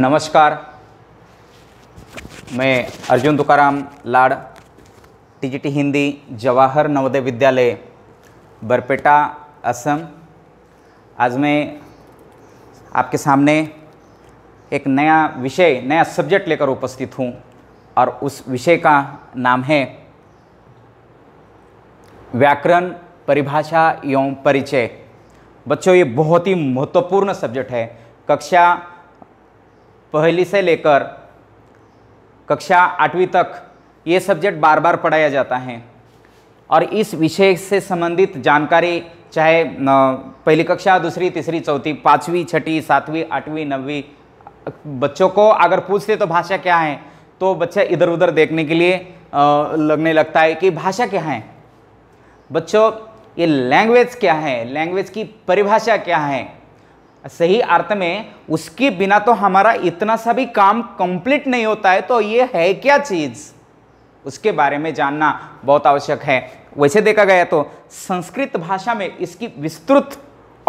नमस्कार मैं अर्जुन तुकाराम लाड़ टीजीटी हिंदी जवाहर नवोदय विद्यालय बरपेटा असम आज मैं आपके सामने एक नया विषय नया सब्जेक्ट लेकर उपस्थित हूँ और उस विषय का नाम है व्याकरण परिभाषा एवं परिचय बच्चों ये बहुत ही महत्वपूर्ण सब्जेक्ट है कक्षा पहली से लेकर कक्षा आठवीं तक ये सब्जेक्ट बार बार पढ़ाया जाता है और इस विषय से संबंधित जानकारी चाहे पहली कक्षा दूसरी तीसरी चौथी पाँचवीं छठी सातवीं आठवीं नवी बच्चों को अगर पूछते तो भाषा क्या है तो बच्चा इधर उधर देखने के लिए लगने लगता है कि भाषा क्या है बच्चों ये लैंग्वेज क्या है लैंग्वेज की परिभाषा क्या है सही अर्थ में उसके बिना तो हमारा इतना सा भी काम कंप्लीट नहीं होता है तो ये है क्या चीज़ उसके बारे में जानना बहुत आवश्यक है वैसे देखा गया तो संस्कृत भाषा में इसकी विस्तृत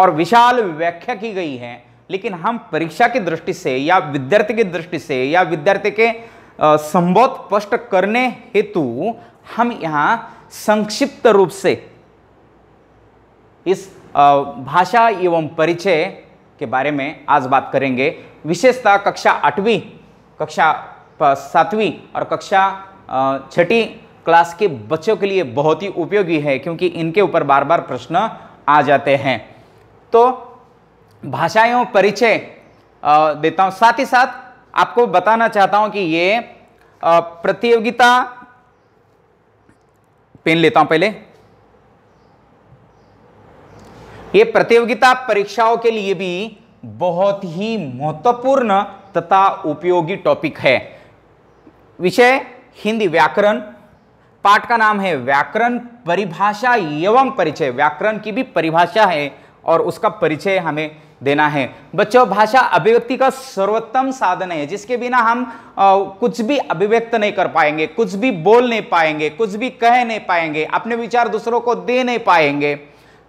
और विशाल व्याख्या की गई है लेकिन हम परीक्षा की दृष्टि से या विद्यार्थी की दृष्टि से या विद्यार्थी के संबोध स्पष्ट करने हेतु हम यहाँ संक्षिप्त रूप से इस भाषा एवं परिचय के बारे में आज बात करेंगे विशेषतः कक्षा आठवीं कक्षा सातवीं और कक्षा छठी क्लास के बच्चों के लिए बहुत ही उपयोगी है क्योंकि इनके ऊपर बार बार प्रश्न आ जाते हैं तो भाषाएं परिचय देता हूं साथ ही साथ आपको बताना चाहता हूं कि ये प्रतियोगिता पेन लेता हूँ पहले ये प्रतियोगिता परीक्षाओं के लिए भी बहुत ही महत्वपूर्ण तथा उपयोगी टॉपिक है विषय हिंदी व्याकरण पाठ का नाम है व्याकरण परिभाषा एवं परिचय व्याकरण की भी परिभाषा है और उसका परिचय हमें देना है बच्चों भाषा अभिव्यक्ति का सर्वोत्तम साधन है जिसके बिना हम आ, कुछ भी अभिव्यक्त नहीं कर पाएंगे कुछ भी बोल नहीं पाएंगे कुछ भी कह नहीं पाएंगे अपने विचार दूसरों को दे नहीं पाएंगे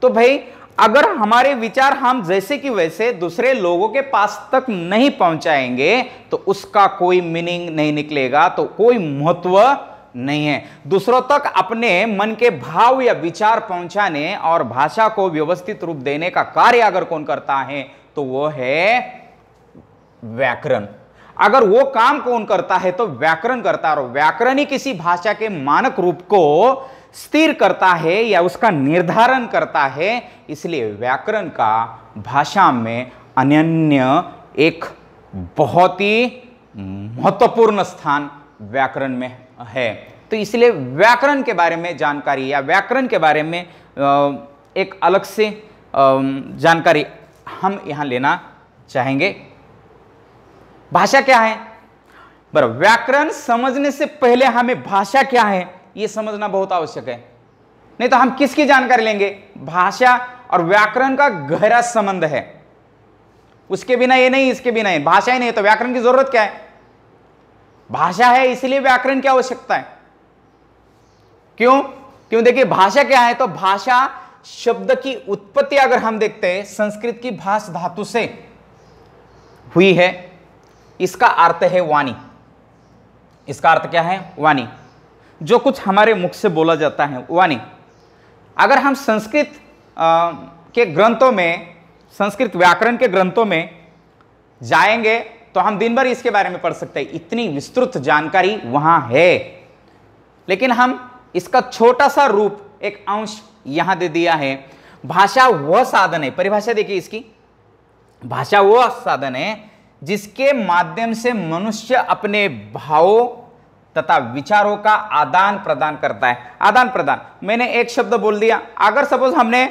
तो भाई अगर हमारे विचार हम जैसे कि वैसे दूसरे लोगों के पास तक नहीं पहुंचाएंगे तो उसका कोई मीनिंग नहीं निकलेगा तो कोई महत्व नहीं है दूसरों तक अपने मन के भाव या विचार पहुंचाने और भाषा को व्यवस्थित रूप देने का कार्य अगर कौन करता है तो वो है व्याकरण अगर वो काम कौन करता है तो व्याकरण करता है और व्याकरण ही किसी भाषा के मानक रूप को स्थिर करता है या उसका निर्धारण करता है इसलिए व्याकरण का भाषा में अनन्य एक बहुत ही महत्वपूर्ण स्थान व्याकरण में है तो इसलिए व्याकरण के बारे में जानकारी या व्याकरण के बारे में एक अलग से जानकारी हम यहाँ लेना चाहेंगे भाषा क्या है बर व्याकरण समझने से पहले हमें भाषा क्या है ये समझना बहुत आवश्यक है नहीं तो हम किसकी जानकारी लेंगे भाषा और व्याकरण का गहरा संबंध है उसके बिना ये नहीं इसके बिना ये भाषा ही नहीं तो व्याकरण की जरूरत क्या है भाषा है इसलिए व्याकरण की आवश्यकता है क्यों क्यों देखिए भाषा क्या है तो भाषा शब्द की उत्पत्ति अगर हम देखते हैं संस्कृत की भाष धातु से हुई है इसका अर्थ है वाणी इसका अर्थ क्या है वाणी जो कुछ हमारे मुख से बोला जाता है वाणी अगर हम संस्कृत के ग्रंथों में संस्कृत व्याकरण के ग्रंथों में जाएंगे तो हम दिन भर इसके बारे में पढ़ सकते हैं इतनी विस्तृत जानकारी वहां है लेकिन हम इसका छोटा सा रूप एक अंश यहाँ दे दिया है भाषा वह साधन है परिभाषा देखिए इसकी भाषा वह साधन है जिसके माध्यम से मनुष्य अपने भावों तथा विचारों का आदान प्रदान करता है आदान प्रदान मैंने एक शब्द बोल दिया अगर सपोज हमने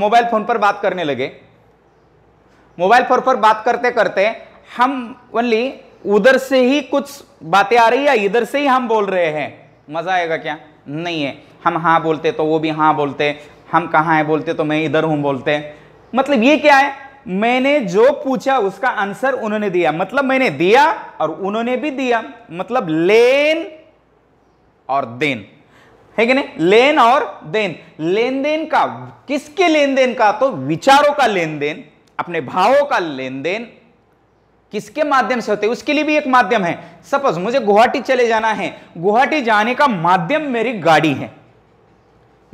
मोबाइल फोन पर बात करने लगे मोबाइल फोन पर बात करते करते हम ओनली उधर से ही कुछ बातें आ रही है इधर से ही हम बोल रहे हैं मजा आएगा क्या नहीं है हम हाँ बोलते तो वो भी हाँ बोलते हम कहाँ हैं बोलते तो मैं इधर हूँ बोलते मतलब ये क्या है मैंने जो पूछा उसका आंसर उन्होंने दिया मतलब मैंने दिया और उन्होंने भी दिया मतलब लेन और देन है कि नहीं लेन और देन लेन देन का किसके लेन देन का तो विचारों का लेन देन अपने भावों का लेन देन किसके माध्यम से होते है? उसके लिए भी एक माध्यम है सपोज मुझे गुवाहाटी चले जाना है गुवाहाटी जाने का माध्यम मेरी गाड़ी है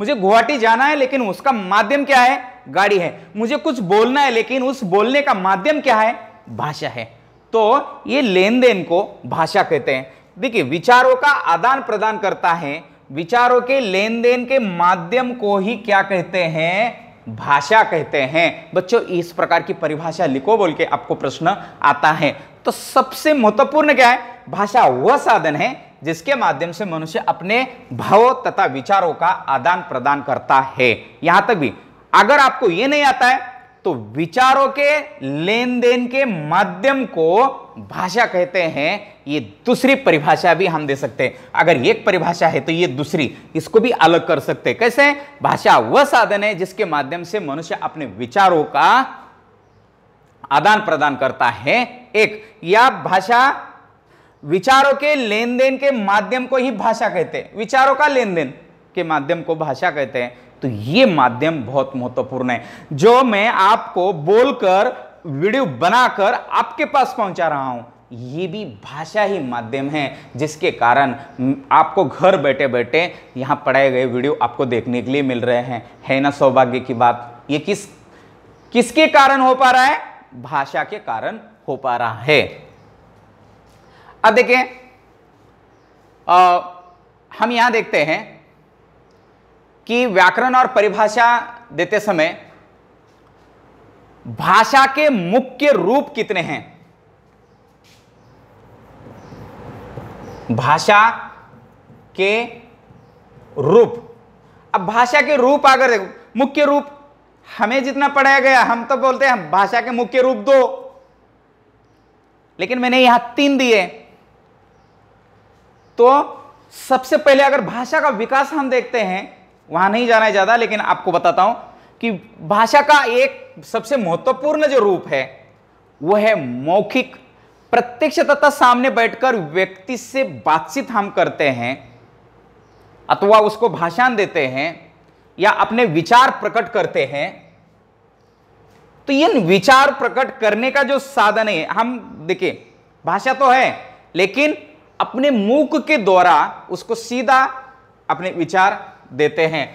मुझे गुवाहाटी जाना है लेकिन उसका माध्यम क्या है गाड़ी है मुझे कुछ बोलना है लेकिन उस बोलने का माध्यम क्या है भाषा है तो ये लेन देन को भाषा कहते हैं देखिए विचारों का आदान प्रदान करता है विचारों के लेन देन के माध्यम को ही क्या कहते हैं भाषा कहते हैं बच्चों इस प्रकार की परिभाषा लिखो बोल के आपको प्रश्न आता है तो सबसे महत्वपूर्ण क्या है भाषा वह साधन है जिसके माध्यम से मनुष्य अपने भावों तथा विचारों का आदान प्रदान करता है यहां तक भी अगर आपको यह नहीं आता है तो विचारों के लेन देन के माध्यम को भाषा कहते हैं ये दूसरी परिभाषा भी हम दे सकते हैं अगर एक परिभाषा है तो ये दूसरी इसको भी अलग कर सकते हैं कैसे भाषा वह साधन है जिसके माध्यम से मनुष्य अपने विचारों का आदान प्रदान करता है एक या भाषा विचारों के लेन देन के माध्यम को ही भाषा कहते हैं विचारों का लेन देन के माध्यम को भाषा कहते हैं तो ये माध्यम बहुत महत्वपूर्ण है जो मैं आपको बोलकर वीडियो बनाकर आपके पास पहुंचा रहा हूं ये भी भाषा ही माध्यम है जिसके कारण आपको घर बैठे बैठे यहां पढ़ाए गए वीडियो आपको देखने के लिए मिल रहे हैं है ना सौभाग्य की बात ये किस किसके कारण हो पा रहा है भाषा के कारण हो पा रहा है अब देखें हम यहां देखते हैं कि व्याकरण और परिभाषा देते समय भाषा के मुख्य रूप कितने हैं भाषा के रूप अब भाषा के रूप अगर मुख्य रूप हमें जितना पढ़ाया गया हम तो बोलते हैं भाषा के मुख्य रूप दो लेकिन मैंने यहां तीन दिए तो सबसे पहले अगर भाषा का विकास हम देखते हैं वहां नहीं जाना है ज़्यादा लेकिन आपको बताता हूं कि भाषा का एक सबसे महत्वपूर्ण जो रूप है वह है मौखिक प्रत्यक्ष तथा सामने बैठकर व्यक्ति से बातचीत हम करते हैं अथवा उसको भाषण देते हैं या अपने विचार प्रकट करते हैं तो इन विचार प्रकट करने का जो साधन है हम देखिए भाषा तो है लेकिन अपने मुख के द्वारा उसको सीधा अपने विचार देते हैं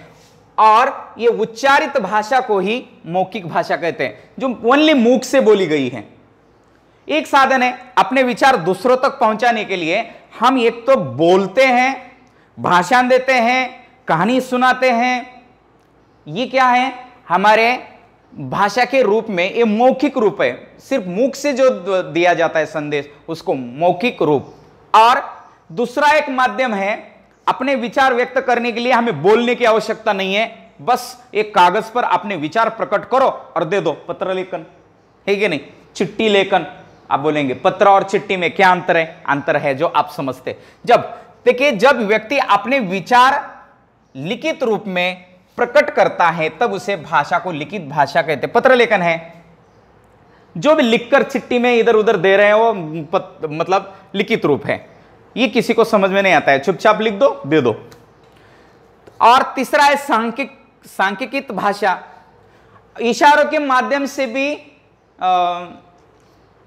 और ये उच्चारित भाषा को ही मौखिक भाषा कहते हैं जो ओनली मुख से बोली गई है एक साधन है अपने विचार दूसरों तक पहुंचाने के लिए हम एक तो बोलते हैं भाषण देते हैं कहानी सुनाते हैं ये क्या है हमारे भाषा के रूप में ये मौखिक रूप है सिर्फ मुख से जो दिया जाता है संदेश उसको मौखिक रूप और दूसरा एक माध्यम है अपने विचार व्यक्त करने के लिए हमें बोलने की आवश्यकता नहीं है बस एक कागज पर अपने विचार प्रकट करो और दे दो पत्र लेखन है कि नहीं चिट्ठी लेखन आप बोलेंगे पत्र और चिट्ठी में क्या अंतर है अंतर है जो आप समझते जब देखिए जब व्यक्ति अपने विचार लिखित रूप में प्रकट करता है तब उसे भाषा को लिखित भाषा कहते पत्र लेखन है जो भी लिखकर चिट्ठी में इधर उधर दे रहे हैं वो पत, मतलब लिखित रूप है ये किसी को समझ में नहीं आता है चुपचाप लिख दो दे दो और तीसरा है सांख्यिक सांख्यिकित भाषा इशारों के माध्यम से भी आ,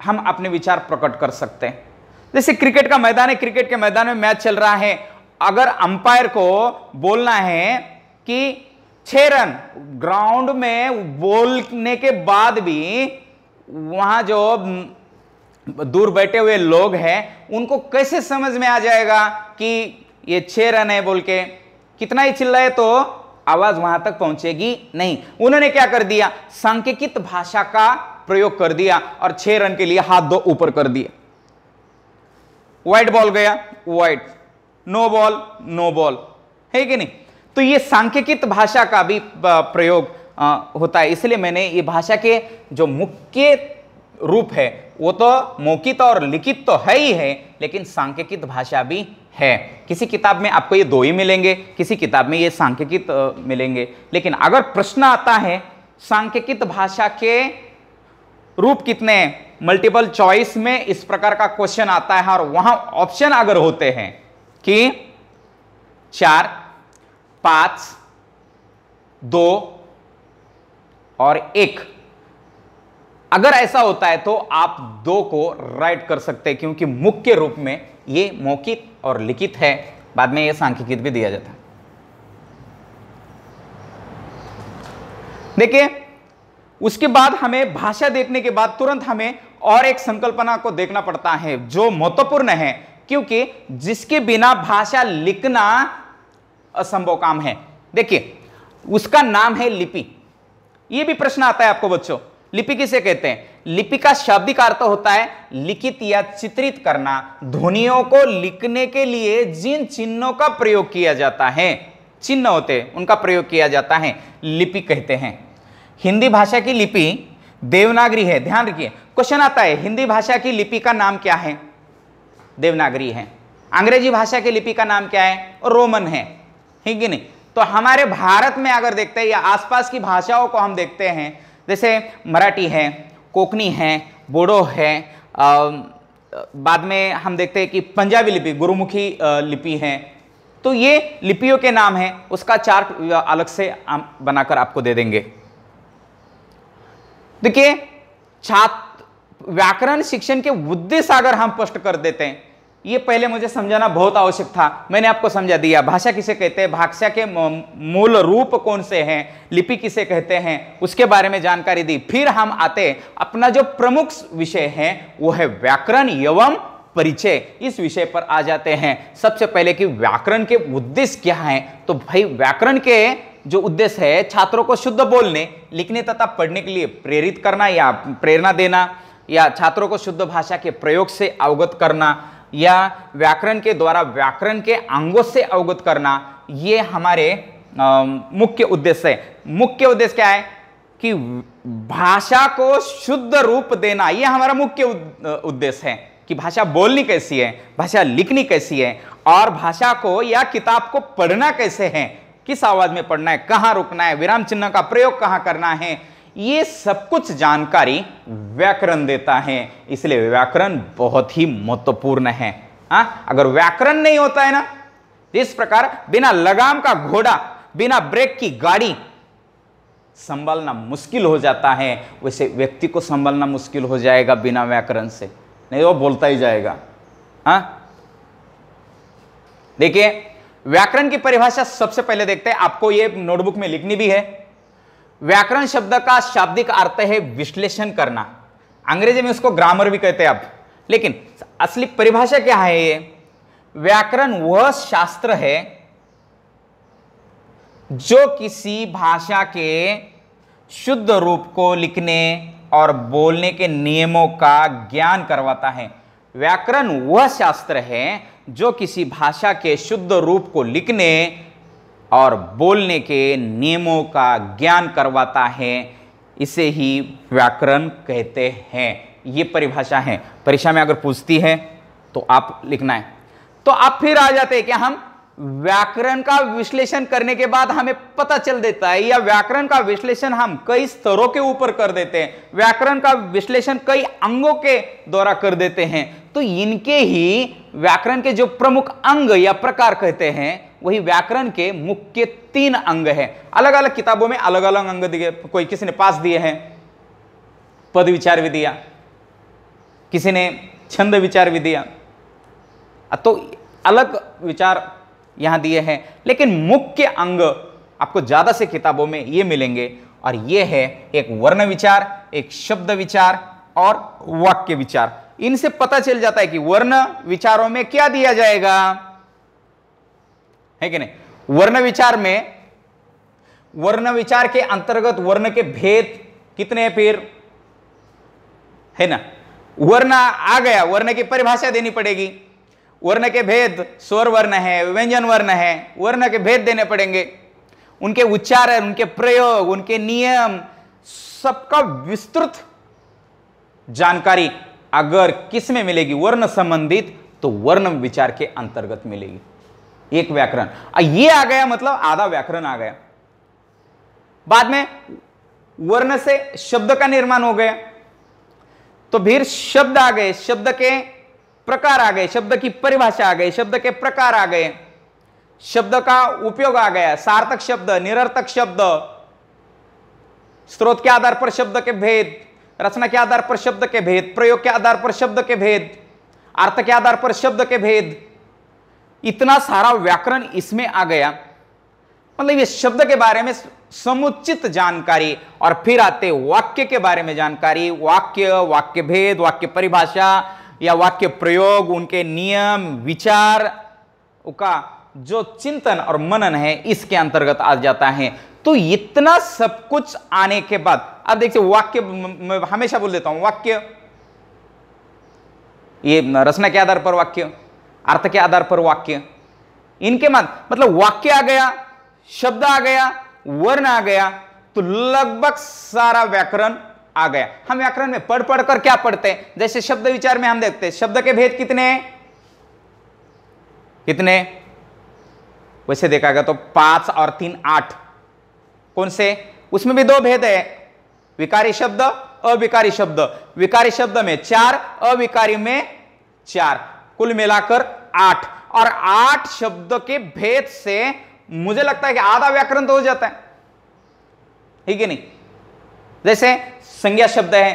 हम अपने विचार प्रकट कर सकते हैं जैसे क्रिकेट का मैदान है क्रिकेट के मैदान में मैच चल रहा है अगर अंपायर को बोलना है कि छह रन ग्राउंड में बोलने के बाद भी वहां जो दूर बैठे हुए लोग हैं उनको कैसे समझ में आ जाएगा कि ये छह रन है बोल के कितना ही चिल्लाए तो आवाज वहां तक पहुंचेगी नहीं उन्होंने क्या कर दिया सांकेत भाषा का प्रयोग कर दिया और छह रन के लिए हाथ दो ऊपर कर दिया व्हाइट बॉल गया white no ball no ball है कि नहीं तो ये सांकेत भाषा का भी प्रयोग होता है इसलिए मैंने ये भाषा के जो मुख्य रूप है वो तो मौखित और लिखित तो है ही है लेकिन सांकेतिक भाषा भी है किसी किताब में आपको ये दो ही मिलेंगे किसी किताब में ये सांकेतिक मिलेंगे लेकिन अगर प्रश्न आता है सांकेतिक भाषा के रूप कितने मल्टीपल चॉइस में इस प्रकार का क्वेश्चन आता है और वहां ऑप्शन अगर होते हैं कि चार पांच दो और एक अगर ऐसा होता है तो आप दो को राइट कर सकते हैं क्योंकि मुख्य रूप में ये मौखिक और लिखित है बाद में यह सांख्यिकित भी दिया जाता है देखिए उसके बाद हमें भाषा देखने के बाद तुरंत हमें और एक संकल्पना को देखना पड़ता है जो महत्वपूर्ण है क्योंकि जिसके बिना भाषा लिखना असंभव काम है देखिए उसका नाम है लिपि यह भी प्रश्न आता है आपको बच्चों लिपि किसे कहते हैं लिपि का शाब्दिक अर्थ होता है लिखित या चित्रित करना ध्वनियों को लिखने के लिए जिन चिन्हों का प्रयोग किया जाता है चिन्ह होते उनका प्रयोग किया जाता है लिपि कहते हैं हिंदी भाषा की लिपि देवनागरी है ध्यान रखिए क्वेश्चन आता है हिंदी भाषा की लिपि का नाम क्या है देवनागरी है अंग्रेजी भाषा की लिपि का नाम क्या है रोमन है ठीक है नहीं तो हमारे भारत में अगर देखते हैं या आसपास की भाषाओं को हम देखते हैं जैसे मराठी है कोकनी है बोडो है आ, बाद में हम देखते हैं कि पंजाबी लिपि गुरुमुखी लिपि है तो ये लिपियों के नाम हैं उसका चार्ट अलग से बनाकर आपको दे देंगे देखिए छात्र व्याकरण शिक्षण के उद्देश्य अगर हम स्पष्ट कर देते हैं ये पहले मुझे समझाना बहुत आवश्यक था मैंने आपको समझा दिया भाषा किसे कहते हैं भाषा के मूल रूप कौन से हैं लिपि किसे कहते हैं उसके बारे में जानकारी दी फिर हम आते अपना जो प्रमुख विषय है वो है व्याकरण एवं परिचय इस विषय पर आ जाते हैं सबसे पहले कि व्याकरण के उद्देश्य क्या हैं तो भाई व्याकरण के जो उद्देश्य है छात्रों को शुद्ध बोलने लिखने तथा पढ़ने के लिए प्रेरित करना या प्रेरणा देना या छात्रों को शुद्ध भाषा के प्रयोग से अवगत करना या व्याकरण के द्वारा व्याकरण के अंगों से अवगत करना ये हमारे मुख्य उद्देश्य है मुख्य उद्देश्य क्या है कि भाषा को शुद्ध रूप देना ये हमारा मुख्य उद्देश्य है कि भाषा बोलनी कैसी है भाषा लिखनी कैसी है और भाषा को या किताब को पढ़ना कैसे है किस आवाज में पढ़ना है कहाँ रुकना है विराम चिन्ह का प्रयोग कहाँ करना है ये सब कुछ जानकारी व्याकरण देता है इसलिए व्याकरण बहुत ही महत्वपूर्ण है आ? हाँ, अगर व्याकरण नहीं होता है ना तो इस प्रकार बिना लगाम का घोड़ा बिना ब्रेक की गाड़ी संभालना मुश्किल हो जाता है वैसे व्यक्ति को संभालना मुश्किल हो जाएगा बिना व्याकरण से नहीं वो बोलता ही जाएगा हाँ? देखिए व्याकरण की परिभाषा सबसे पहले देखते हैं आपको ये नोटबुक में लिखनी भी है व्याकरण शब्द का शाब्दिक अर्थ है विश्लेषण करना अंग्रेजी में उसको ग्रामर भी कहते हैं अब लेकिन असली परिभाषा क्या है ये व्याकरण वह शास्त्र है जो किसी भाषा के शुद्ध रूप को लिखने और बोलने के नियमों का ज्ञान करवाता है व्याकरण वह शास्त्र है जो किसी भाषा के शुद्ध रूप को लिखने और बोलने के नियमों का ज्ञान करवाता है इसे ही व्याकरण कहते हैं ये परिभाषा है परीक्षा में अगर पूछती है तो आप लिखना है तो आप फिर आ जाते हैं क्या हम व्याकरण का विश्लेषण करने के बाद हमें पता चल देता है या व्याकरण का विश्लेषण हम कई स्तरों के ऊपर कर देते हैं व्याकरण का विश्लेषण कई अंगों के द्वारा कर देते हैं तो इनके ही व्याकरण के जो प्रमुख अंग या प्रकार कहते हैं वही व्याकरण के मुख्य तीन अंग हैं अलग अलग किताबों में अलग अलग अंग दिए कोई किसी ने पास दिए हैं पद विचार भी दिया किसी ने छंद विचार भी दिया तो अलग विचार यहां दिए हैं लेकिन मुख्य अंग आपको ज़्यादा से किताबों में ये मिलेंगे और ये है एक वर्ण विचार एक शब्द विचार और वाक्य विचार इनसे पता चल जाता है कि वर्ण विचारों में क्या दिया जाएगा है कि नहीं वर्ण विचार में वर्ण विचार के अंतर्गत वर्ण के भेद कितने फिर है ना वर्ण आ गया वर्ण की परिभाषा देनी पड़ेगी वर्ण के भेद स्वर वर्ण है व्यंजन वर्ण है वर्ण के भेद देने पड़ेंगे उनके उच्चारण उनके प्रयोग उनके नियम सबका विस्तृत जानकारी अगर किसमें मिलेगी वर्ण संबंधित तो वर्ण विचार के अंतर्गत मिलेगी एक व्याकरण ये आ गया मतलब आधा व्याकरण आ गया बाद में वर्ण से शब्द का निर्माण हो गया तो फिर शब्द आ गए शब्द के प्रकार आ गए शब्द की परिभाषा आ गई शब्द के प्रकार आ गए शब्द का उपयोग आ गया सार्थक शब्द निरर्थक शब्द स्रोत के आधार पर शब्द के भेद रचना के आधार पर शब्द के भेद प्रयोग के आधार पर शब्द के भेद अर्थ के आधार पर शब्द के भेद इतना सारा व्याकरण इसमें आ गया मतलब ये शब्द के बारे में समुचित जानकारी और फिर आते वाक्य के बारे में जानकारी वाक्य वाक्य भेद वाक्य परिभाषा या वाक्य प्रयोग उनके नियम विचार का जो चिंतन और मनन है इसके अंतर्गत आ जाता है तो इतना सब कुछ आने के बाद अब देखिए वाक्य मैं हमेशा बोल देता हूं वाक्य ये रचना के आधार पर वाक्य अर्थ के आधार पर वाक्य इनके मान मतलब वाक्य आ गया शब्द आ गया वर्ण आ गया तो लगभग सारा व्याकरण आ गया हम व्याकरण में पढ़ पढ़ कर क्या पढ़ते हैं जैसे शब्द विचार में हम देखते हैं शब्द के भेद कितने कितने वैसे देखा गया तो पांच और तीन आठ कौन से उसमें भी दो भेद है विकारी शब्द अविकारी शब्द विकारी शब्द में चार अविकारी में चार कुल मिलाकर आठ और आठ शब्द के भेद से मुझे लगता है कि आधा व्याकरण तो हो जाता है ठीक है नहीं जैसे संज्ञा शब्द है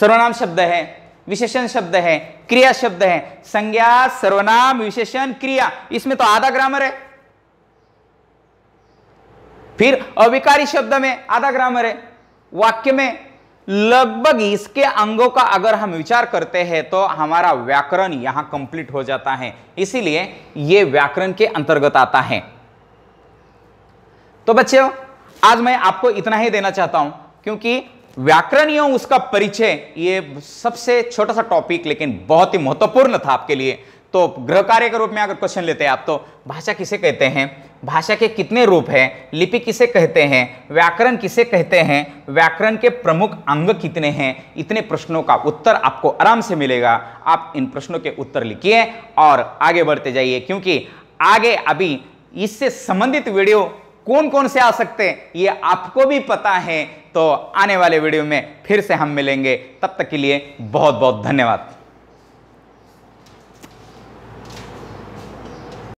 सर्वनाम शब्द है विशेषण शब्द है क्रिया शब्द है संज्ञा सर्वनाम विशेषण क्रिया इसमें तो आधा ग्रामर है फिर अविकारी शब्द में आधा ग्रामर है वाक्य में लगभग इसके अंगों का अगर हम विचार करते हैं तो हमारा व्याकरण यहां कंप्लीट हो जाता है इसीलिए यह व्याकरण के अंतर्गत आता है तो बच्चे आज मैं आपको इतना ही देना चाहता हूं क्योंकि व्याकरण एवं उसका परिचय ये सबसे छोटा सा टॉपिक लेकिन बहुत ही महत्वपूर्ण था आपके लिए तो ग्रह कार्य के रूप में अगर क्वेश्चन लेते हैं आप तो भाषा किसे कहते हैं भाषा के कितने रूप हैं लिपि किसे कहते हैं व्याकरण किसे कहते हैं व्याकरण के प्रमुख अंग कितने हैं इतने प्रश्नों का उत्तर आपको आराम से मिलेगा आप इन प्रश्नों के उत्तर लिखिए और आगे बढ़ते जाइए क्योंकि आगे अभी इससे संबंधित वीडियो कौन कौन से आ सकते हैं ये आपको भी पता है तो आने वाले वीडियो में फिर से हम मिलेंगे तब तक के लिए बहुत बहुत धन्यवाद